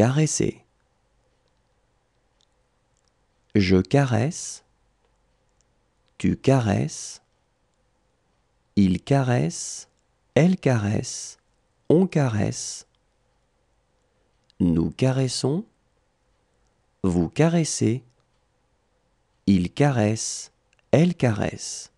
Caresser. Je caresse. Tu caresses. Il caresse. Elle caresse. On caresse. Nous caressons. Vous caressez. Il caresse. Elle caresse.